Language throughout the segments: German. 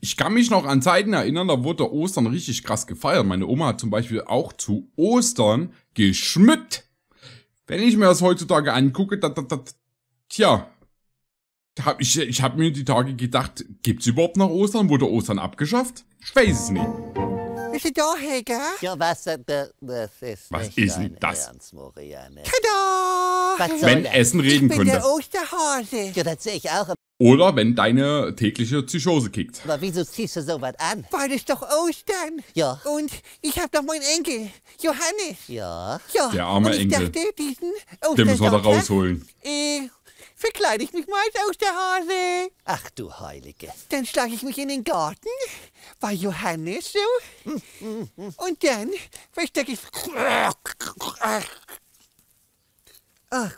Ich kann mich noch an Zeiten erinnern, da wurde Ostern richtig krass gefeiert. Meine Oma hat zum Beispiel auch zu Ostern geschmückt. Wenn ich mir das heutzutage angucke, da, da, da, tja, hab ich, ich habe mir die Tage gedacht, gibt's überhaupt noch Ostern? Wurde Ostern abgeschafft? Ich weiß es nicht. Bist da, Ja, was, äh, das, ist Was nicht ist denn das? Ernst, Marianne. Tada! Was Wenn das? Essen reden Ich bin könnte. der Osterhase. Ja, das sehe ich auch. Oder wenn deine tägliche Psychose kickt. Aber wieso ziehst du sowas an? Weil es doch Ostern. Ja. Und ich habe doch meinen Enkel, Johannes. Ja. Ja, Der arme und ich Enkel. dachte, diesen Den müssen wir da rausholen. Äh, verkleide ich mich mal als Osterhase. Ach du Heilige. Dann schlage ich mich in den Garten bei Johannes so. Und dann verstecke ich. Ach,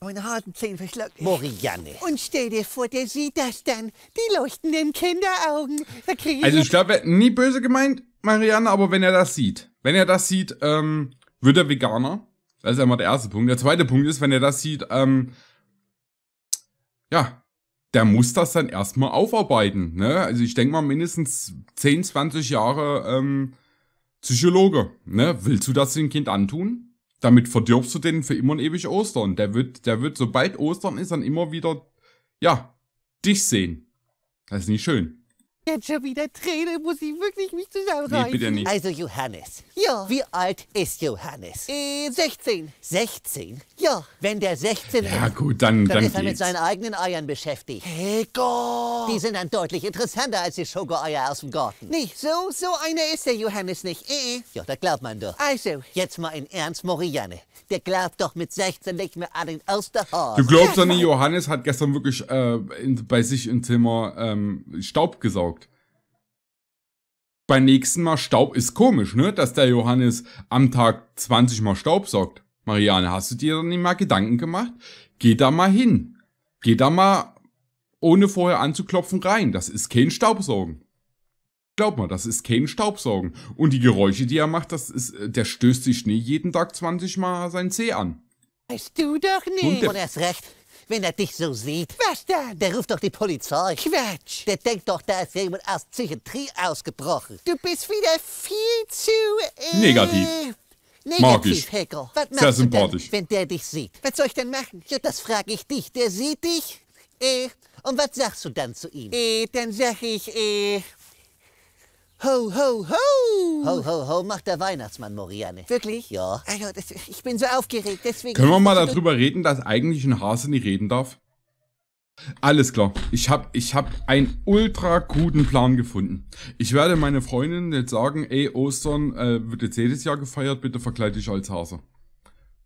meine Hasenzähne verschluckt. Morianne. Und stell dir vor, der sieht das dann. Die leuchtenden Kinderaugen. Ich also ich glaube, nie böse gemeint, Marianne, aber wenn er das sieht. Wenn er das sieht, ähm, wird er Veganer. Das ist immer der erste Punkt. Der zweite Punkt ist, wenn er das sieht, ähm, ja, der muss das dann erstmal aufarbeiten. Ne? Also ich denke mal mindestens 10, 20 Jahre ähm, Psychologe. Ne? Willst du das dem Kind antun? Damit verdirbst du den für immer und ewig Ostern. Der wird, der wird, sobald Ostern ist, dann immer wieder, ja, dich sehen. Das ist nicht schön. Jetzt schon wieder Tränen, muss ich wirklich mich zusammenreißen. Nee, bitte nicht. Also Johannes. Ja. Wie alt ist Johannes? Äh, 16. 16? Ja. Wenn der 16 ja, ist, gut, dann, dann, dann ist er mit seinen eigenen Eiern beschäftigt. Hego! Die sind dann deutlich interessanter als die Schokoeier aus dem Garten. Nicht so, so einer ist der Johannes nicht. Äh, äh. Ja, da glaubt man doch. Also. Jetzt mal in Ernst, Morianne. Der glaubt doch mit 16 nicht mehr an den aus Du glaubst doch ja, nicht, Johannes hat gestern wirklich äh, in, bei sich im Zimmer ähm, Staub gesaugt beim nächsten Mal Staub ist komisch, ne? Dass der Johannes am Tag 20 Mal Staub sorgt. Marianne, hast du dir dann nicht mal Gedanken gemacht? Geh da mal hin. Geh da mal, ohne vorher anzuklopfen, rein. Das ist kein Staubsaugen. Glaub mal, das ist kein Staubsaugen. Und die Geräusche, die er macht, das ist, äh, der stößt sich nie jeden Tag 20 Mal sein Zeh an. Weißt du doch nicht. Und der, erst recht, wenn er dich so sieht. Was denn? Der ruft doch die Polizei. Quatsch. Der denkt doch, da ist jemand aus Psychiatrie ausgebrochen. Du bist wieder viel zu... Äh, Negativ. Negativ, Mag ich. Hacker. Was Sehr sympathisch. Denn, wenn der dich sieht. Was soll ich denn machen? Ja, das frage ich dich. Der sieht dich? Äh, und was sagst du dann zu ihm? Äh, dann sag ich, äh... Ho, ho, ho! Ho, ho, ho, macht der Weihnachtsmann, Moriane. Wirklich? Ja. Also, das, ich bin so aufgeregt, deswegen... Können wir mal darüber reden, dass eigentlich ein Hase nicht reden darf? Alles klar. Ich habe ich hab einen ultra guten Plan gefunden. Ich werde meine Freundin jetzt sagen, ey, Ostern äh, wird jetzt jedes Jahr gefeiert, bitte verkleide dich als Hase.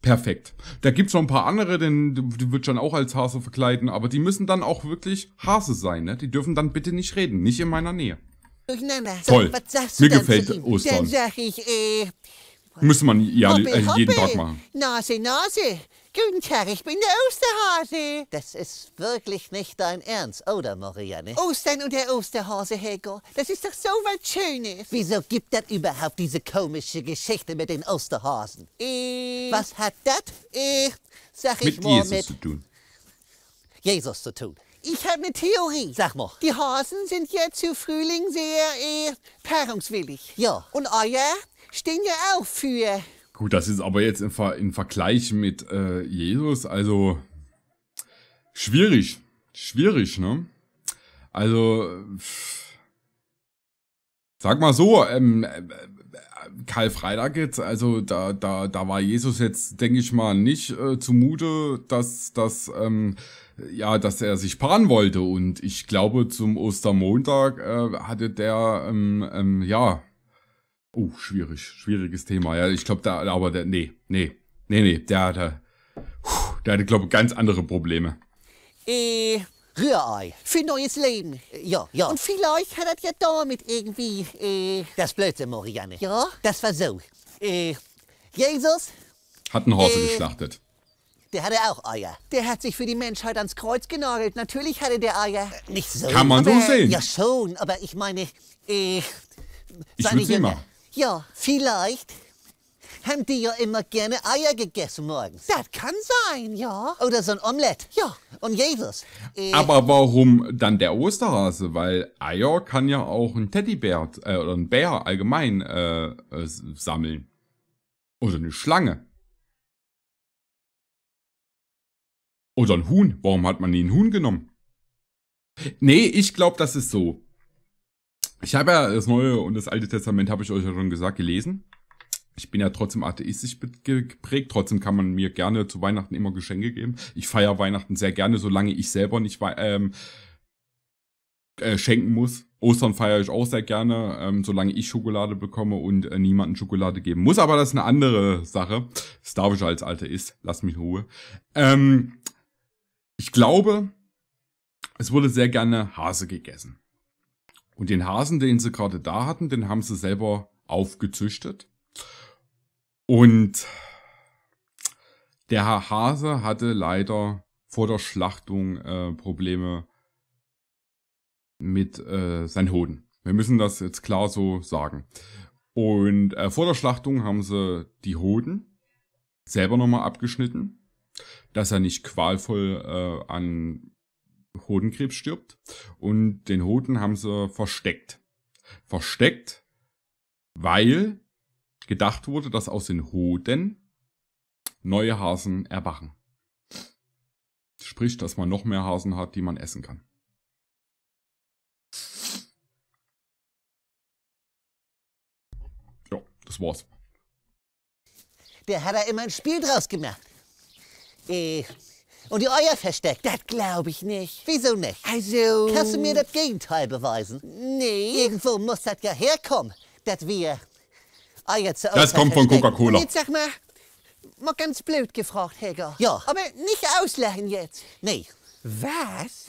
Perfekt. Da gibt's noch ein paar andere, denn die wird schon auch als Hase verkleiden, aber die müssen dann auch wirklich Hase sein, ne? Die dürfen dann bitte nicht reden, nicht in meiner Nähe durcheinander. Voll. So, Mir gefällt Ostern. Dann sag ich, äh, Müsste man ja hoppe, also jeden Tag machen. Nase, Nase. Guten Tag, ich bin der Osterhase. Das ist wirklich nicht dein Ernst, oder, Marianne? Ostern und der Osterhase, Helga, das ist doch so was Schönes. Wieso gibt das überhaupt diese komische Geschichte mit den Osterhasen? Äh, was hat das, äh, sag ich mit mal, Jesus mit... zu tun. Jesus zu tun. Ich habe eine Theorie. Sag mal. Die Hasen sind jetzt zu Frühling sehr äh, paarungswillig. Ja. Und Eier stehen ja auch für. Gut, das ist aber jetzt im, Ver im Vergleich mit äh, Jesus, also schwierig. Schwierig, ne? Also, sag mal so, ähm, äh, Karl Freitag jetzt, also da, da, da war Jesus jetzt, denke ich mal, nicht äh, zumute, dass, dass, ähm, ja, dass er sich paaren wollte. Und ich glaube, zum Ostermontag äh, hatte der, ähm, ähm, ja, oh, schwierig, schwieriges Thema. Ja, ich glaube, da, aber der, nee, nee, nee, nee, der hatte, der hatte, glaube ich, ganz andere Probleme. Äh. Rührei. Für neues Leben. Äh, ja, ja. Und vielleicht hat er ja damit irgendwie, äh... Das Blödsinn, Marianne. Ja? Das war so. Äh, Jesus... Hat einen Horse äh, geschlachtet. Der hatte auch Eier. Der hat sich für die Menschheit ans Kreuz genagelt. Natürlich hatte der Eier. Äh, nicht so. Kann man aber, so sehen. Ja, schon. Aber ich meine, äh... Ich will's Jünger. immer. Ja, vielleicht haben die ja immer gerne Eier gegessen morgens. Das kann sein, ja. Oder so ein Omelett. Ja. Und Jesus. Äh, Aber warum dann der Osterhase? Weil Eier kann ja auch ein Teddybär äh, oder ein Bär allgemein äh, äh sammeln. Oder eine Schlange. Oder ein Huhn. Warum hat man nie ein Huhn genommen? Nee, ich glaube, das ist so. Ich habe ja das Neue und das Alte Testament, habe ich euch ja schon gesagt, gelesen ich bin ja trotzdem atheistisch geprägt, trotzdem kann man mir gerne zu Weihnachten immer Geschenke geben. Ich feiere Weihnachten sehr gerne, solange ich selber nicht ähm, äh, schenken muss. Ostern feiere ich auch sehr gerne, ähm, solange ich Schokolade bekomme und äh, niemanden Schokolade geben muss. Aber das ist eine andere Sache. Das darf ich als ist. Lass mich in Ruhe. Ähm, ich glaube, es wurde sehr gerne Hase gegessen. Und den Hasen, den sie gerade da hatten, den haben sie selber aufgezüchtet. Und der Herr Hase hatte leider vor der Schlachtung äh, Probleme mit äh, seinen Hoden. Wir müssen das jetzt klar so sagen. Und äh, vor der Schlachtung haben sie die Hoden selber nochmal abgeschnitten, dass er nicht qualvoll äh, an Hodenkrebs stirbt. Und den Hoden haben sie versteckt. Versteckt, weil Gedacht wurde, dass aus den Hoden neue Hasen erwachen. Sprich, dass man noch mehr Hasen hat, die man essen kann. Ja, das war's. Der hat da immer ein Spiel draus gemacht. Äh, und die Eier versteckt. Das glaube ich nicht. Wieso nicht? Also. Kannst du mir das Gegenteil beweisen? Nee. Irgendwo muss das ja herkommen, dass wir Ah, jetzt, oh, das kommt von Coca-Cola. Jetzt sag mal, mal ganz blöd gefragt, Heger. Ja. Aber nicht auslachen jetzt. Nee. Was?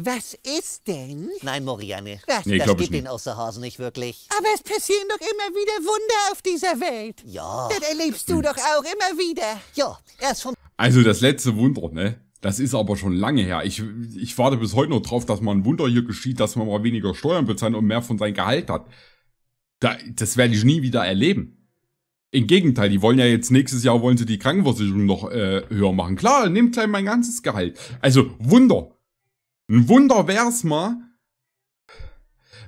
Was ist denn? Nein, Marianne. Was? Nee, das gibt den Osterhasen nicht wirklich. Aber es passieren doch immer wieder Wunder auf dieser Welt. Ja. Das erlebst du hm. doch auch immer wieder. Ja, erst von. Also das letzte Wunder, ne? Das ist aber schon lange her. Ich, ich warte bis heute noch drauf, dass mal ein Wunder hier geschieht, dass man mal weniger Steuern bezahlt und mehr von seinem Gehalt hat. Da, das werde ich nie wieder erleben. Im Gegenteil, die wollen ja jetzt nächstes Jahr wollen sie die Krankenversicherung noch äh, höher machen. Klar, nehmt gleich halt mein ganzes Gehalt. Also Wunder. Ein Wunder wär's mal,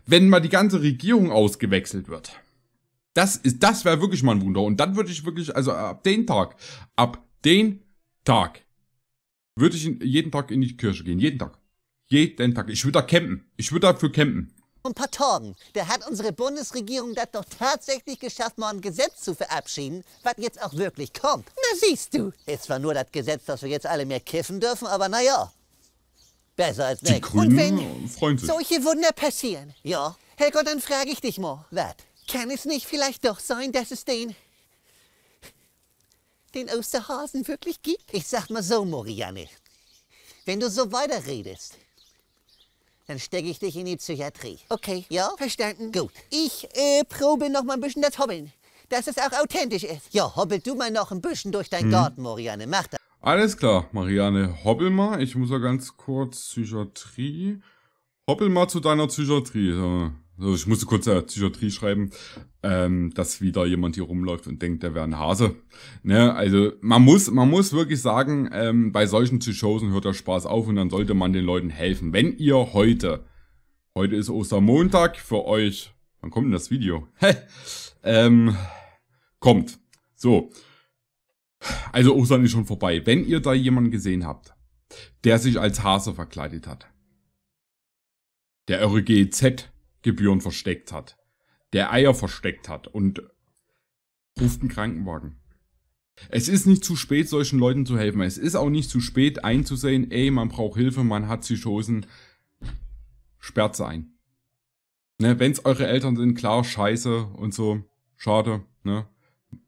wenn mal die ganze Regierung ausgewechselt wird. Das ist, das wäre wirklich mal ein Wunder. Und dann würde ich wirklich, also ab den Tag, ab den Tag, würde ich jeden Tag in die Kirche gehen. Jeden Tag. Jeden Tag. Ich würde da campen. Ich würde dafür campen ein paar Tagen, da hat unsere Bundesregierung das doch tatsächlich geschafft, mal ein Gesetz zu verabschieden, was jetzt auch wirklich kommt. Na siehst du. Ist zwar nur das Gesetz, dass wir jetzt alle mehr kiffen dürfen, aber naja, besser als nichts. Die Grünen Und wenn freuen sich. solche Wunder passieren, ja, Helga, dann frage ich dich mal, was? Kann es nicht vielleicht doch sein, dass es den den Osterhasen wirklich gibt? Ich sag mal so, Morianne, wenn du so weiterredest, dann stecke ich dich in die Psychiatrie. Okay. Ja? Verstanden. Gut. Ich äh, probe noch mal ein bisschen das Hobbeln, dass es auch authentisch ist. Ja, hobbel du mal noch ein bisschen durch deinen hm. Garten, Marianne. Mach das. Alles klar, Marianne. Hobbel mal. Ich muss ja ganz kurz Psychiatrie. Hoppel mal zu deiner Psychiatrie. Also ich musste kurz der Psychiatrie schreiben, ähm, dass wieder jemand hier rumläuft und denkt, der wäre ein Hase. Ne? Also man muss, man muss wirklich sagen, ähm, bei solchen Psychosen hört der Spaß auf und dann sollte man den Leuten helfen. Wenn ihr heute, heute ist Ostermontag für euch, wann kommt denn das Video? ähm, kommt. So. Also Ostern ist schon vorbei. Wenn ihr da jemanden gesehen habt, der sich als Hase verkleidet hat, der eure GEZ Gebühren versteckt hat, der Eier versteckt hat und ruft einen Krankenwagen. Es ist nicht zu spät, solchen Leuten zu helfen. Es ist auch nicht zu spät, einzusehen, ey, man braucht Hilfe, man hat Psychosen. Sperrt sie ein. Ne, wenn's eure Eltern sind, klar, scheiße und so. Schade, ne?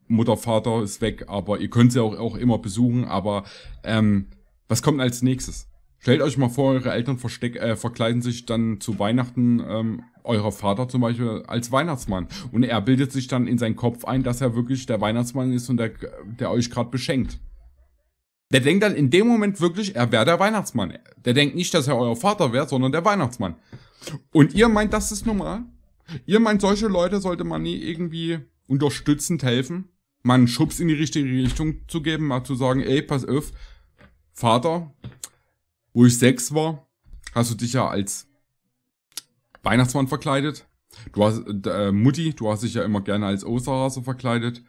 Mutter, Vater ist weg, aber ihr könnt sie auch, auch immer besuchen, aber ähm, was kommt als nächstes? Stellt euch mal vor, eure Eltern versteck, äh, verkleiden sich dann zu Weihnachten, ähm, eurer Vater zum Beispiel, als Weihnachtsmann. Und er bildet sich dann in seinen Kopf ein, dass er wirklich der Weihnachtsmann ist und der, der euch gerade beschenkt. Der denkt dann in dem Moment wirklich, er wäre der Weihnachtsmann. Der denkt nicht, dass er euer Vater wäre, sondern der Weihnachtsmann. Und ihr meint, das ist normal? Ihr meint, solche Leute sollte man nie irgendwie unterstützend helfen? Mal einen Schubs in die richtige Richtung zu geben, mal zu sagen, ey, pass auf, Vater, wo ich sechs war, hast du dich ja als Weihnachtsmann verkleidet. Du hast, äh, äh Mutti, du hast dich ja immer gerne als Osterhase verkleidet.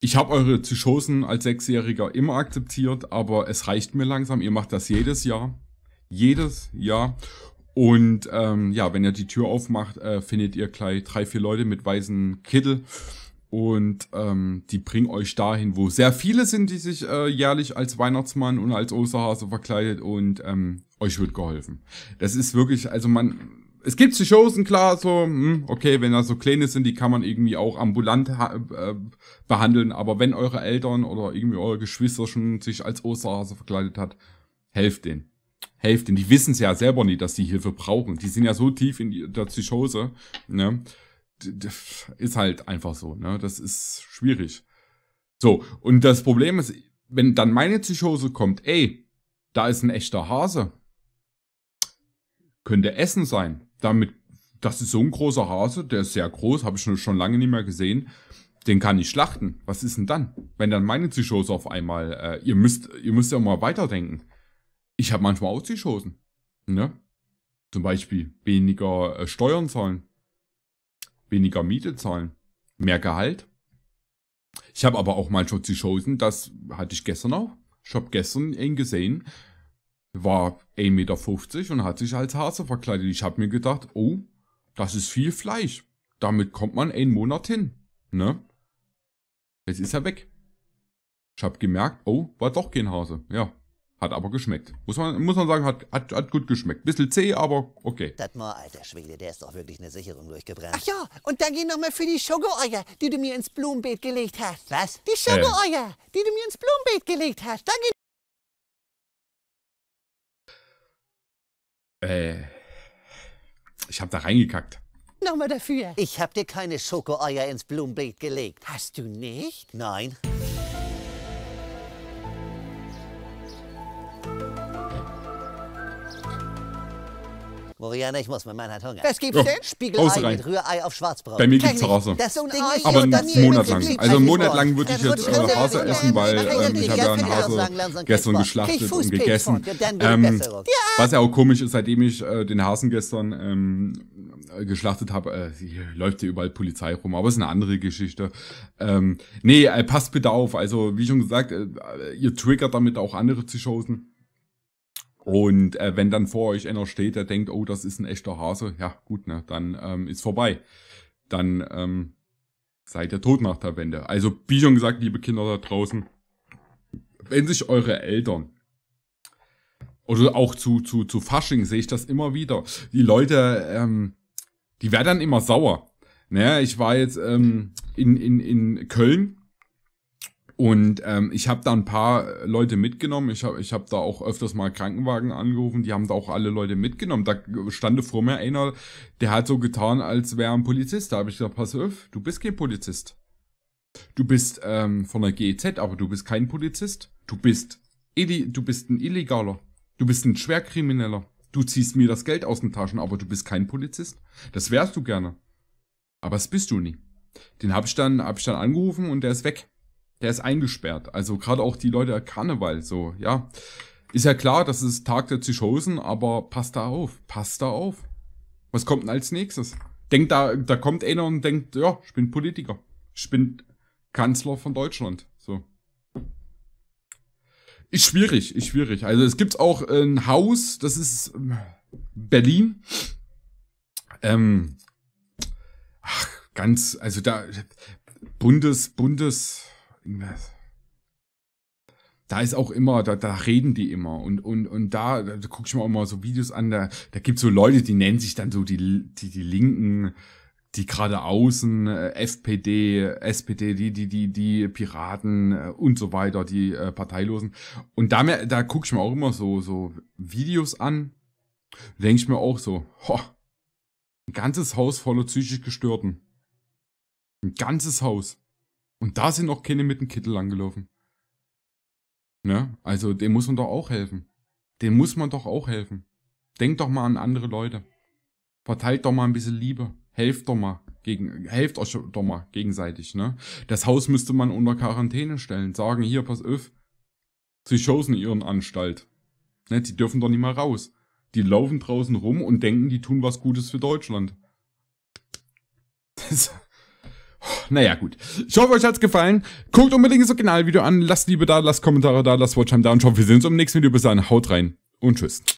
Ich habe eure Psychosen als Sechsjähriger immer akzeptiert, aber es reicht mir langsam. Ihr macht das jedes Jahr. Jedes Jahr. Und ähm, ja, wenn ihr die Tür aufmacht, äh, findet ihr gleich drei, vier Leute mit weißen Kittel und ähm, die bringen euch dahin, wo sehr viele sind, die sich äh, jährlich als Weihnachtsmann und als Osterhase verkleidet und ähm, euch wird geholfen. Das ist wirklich, also man, es gibt die Shows, klar, so, hm, okay, wenn da so kleine sind, die kann man irgendwie auch ambulant äh, behandeln, aber wenn eure Eltern oder irgendwie eure Geschwister schon sich als Osterhase verkleidet hat, helft denen helft denen. Die wissen es ja selber nicht, dass die Hilfe brauchen. Die sind ja so tief in die, der Psychose, ne? ist halt einfach so, ne? Das ist schwierig. So, und das Problem ist, wenn dann meine Psychose kommt, ey, da ist ein echter Hase. Könnte Essen sein. Damit, das ist so ein großer Hase, der ist sehr groß, habe ich schon lange nicht mehr gesehen. Den kann ich schlachten. Was ist denn dann? Wenn dann meine Psychose auf einmal, äh, ihr müsst, ihr müsst ja mal weiterdenken. Ich habe manchmal auch Psychosen. Ne? Zum Beispiel weniger äh, Steuern zahlen weniger Miete zahlen, mehr Gehalt. Ich habe aber auch manchmal zu Chosen, das hatte ich gestern auch. Ich habe gestern einen gesehen, war 1,50 Meter und hat sich als Hase verkleidet. Ich habe mir gedacht, oh, das ist viel Fleisch. Damit kommt man einen Monat hin. Ne? Jetzt ist er weg. Ich habe gemerkt, oh, war doch kein Hase. Ja, hat aber geschmeckt. Muss man, muss man sagen, hat, hat, hat gut geschmeckt. Bisschen zäh, aber okay. Das mal, alter Schwede, der ist doch wirklich eine Sicherung durchgebrannt. Ach ja, und dann gehen nochmal für die Schokoeier, die du mir ins Blumenbeet gelegt hast. Was? Die Schokoeier, äh. die du mir ins Blumenbeet gelegt hast. Dann gehen... Äh... Ich hab da reingekackt. Nochmal dafür. Ich hab dir keine Schokoeier ins Blumenbeet gelegt. Hast du nicht? Nein. Moriana, ich muss, mein Mann hat Hunger. Was gibt's denn? Spiegelei mit Rührei auf Schwarzbrot. Bei mir gibt's Rasse. Das so ein Aber einen Monat lang. Also einen Monat lang würde ich jetzt äh, Hase essen, weil ähm, ich habe ja einen Hase gestern geschlachtet und gegessen. Ähm, was ja auch komisch ist, seitdem ich äh, den Hasen gestern ähm, geschlachtet habe, äh, läuft hier überall Polizei rum. Aber ist eine andere Geschichte. Ähm, nee, äh, passt bitte auf. Also wie schon gesagt, äh, ihr triggert damit auch andere Psychosen. Und äh, wenn dann vor euch einer steht, der denkt, oh, das ist ein echter Hase, ja gut, ne, dann ähm, ist vorbei. Dann ähm, seid ihr tot nach der Wende. Also, wie schon gesagt, liebe Kinder da draußen, wenn sich eure Eltern oder auch zu, zu, zu Fasching sehe ich das immer wieder. Die Leute, ähm, die werden dann immer sauer. Naja, ne, ich war jetzt ähm, in, in, in Köln und ähm, ich habe da ein paar Leute mitgenommen. Ich habe ich hab da auch öfters mal Krankenwagen angerufen. Die haben da auch alle Leute mitgenommen. Da stande vor mir einer, der hat so getan, als wäre ein Polizist. Da habe ich gesagt, pass auf, du bist kein Polizist. Du bist ähm, von der GEZ, aber du bist kein Polizist. Du bist, du bist ein Illegaler. Du bist ein Schwerkrimineller. Du ziehst mir das Geld aus den Taschen, aber du bist kein Polizist. Das wärst du gerne. Aber das bist du nie. Den hab ich dann, hab ich dann angerufen und der ist weg der ist eingesperrt. Also gerade auch die Leute Karneval, so, ja. Ist ja klar, das ist Tag der Psychosen, aber passt da auf, passt da auf. Was kommt denn als nächstes? Denkt da, da kommt einer und denkt, ja, ich bin Politiker. Ich bin Kanzler von Deutschland. So. Ist schwierig, ist schwierig. Also es gibt auch ein Haus, das ist ähm, Berlin. Ähm, ach, ganz, also da Bundes, Bundes, da ist auch immer, da, da reden die immer und und und da, da gucke ich mir auch immer so Videos an, da da es so Leute, die nennen sich dann so die die, die Linken, die gerade außen äh, FPD, SPD, die die die die Piraten äh, und so weiter, die äh, Parteilosen und da da gucke ich mir auch immer so so Videos an, denke ich mir auch so, ho, ein ganzes Haus voller psychisch Gestörten, ein ganzes Haus. Und da sind auch keine mit dem Kittel angelaufen. Ne? Also, dem muss man doch auch helfen. Dem muss man doch auch helfen. Denkt doch mal an andere Leute. Verteilt doch mal ein bisschen Liebe. Helft doch mal. Gegen, helft euch doch mal gegenseitig, ne? Das Haus müsste man unter Quarantäne stellen. Sagen, hier, pass auf. Sie schossen ihren Anstalt. Ne? Die dürfen doch nicht mal raus. Die laufen draußen rum und denken, die tun was Gutes für Deutschland. Das, naja, gut. Ich hoffe, euch hat's gefallen. Guckt unbedingt das Originalvideo an. Lasst Liebe da, lasst Kommentare da, lasst Watchtime da und ich hoffe, wir sehen uns im nächsten Video. Bis dann, haut rein und tschüss.